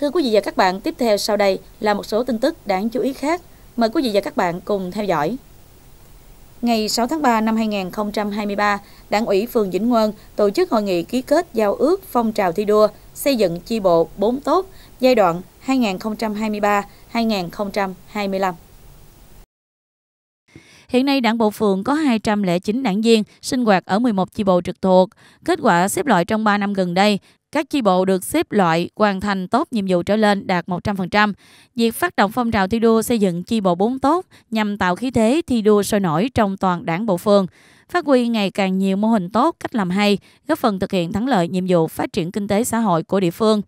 Thưa quý vị và các bạn, tiếp theo sau đây là một số tin tức đáng chú ý khác. Mời quý vị và các bạn cùng theo dõi. Ngày 6 tháng 3 năm 2023, Đảng ủy phường Vĩnh Ngân tổ chức hội nghị ký kết giao ước phong trào thi đua xây dựng chi bộ 4 tốt giai đoạn 2023-2025. Hiện nay đảng bộ phường có 209 đảng viên sinh hoạt ở 11 chi bộ trực thuộc. Kết quả xếp loại trong 3 năm gần đây, các chi bộ được xếp loại hoàn thành tốt nhiệm vụ trở lên đạt 100%. Việc phát động phong trào thi đua xây dựng chi bộ 4 tốt nhằm tạo khí thế thi đua sôi nổi trong toàn đảng bộ phường, phát huy ngày càng nhiều mô hình tốt, cách làm hay, góp phần thực hiện thắng lợi nhiệm vụ phát triển kinh tế xã hội của địa phương.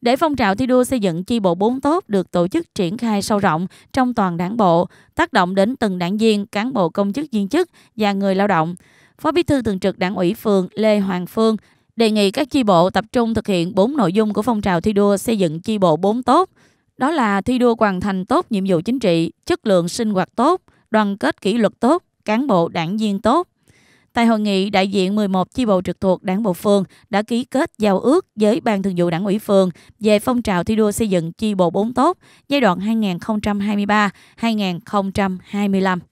Để phong trào thi đua xây dựng chi bộ 4 tốt được tổ chức triển khai sâu rộng trong toàn đảng bộ, tác động đến từng đảng viên, cán bộ công chức viên chức và người lao động, Phó Bí thư Thường trực Đảng ủy phường Lê Hoàng Phương đề nghị các chi bộ tập trung thực hiện 4 nội dung của phong trào thi đua xây dựng chi bộ 4 tốt. Đó là thi đua hoàn thành tốt nhiệm vụ chính trị, chất lượng sinh hoạt tốt, đoàn kết kỷ luật tốt, cán bộ đảng viên tốt. Tại hội nghị, đại diện 11 chi bộ trực thuộc Đảng bộ phường đã ký kết giao ước với Ban Thường vụ Đảng ủy phường về phong trào thi đua xây dựng chi bộ 4 tốt giai đoạn 2023-2025.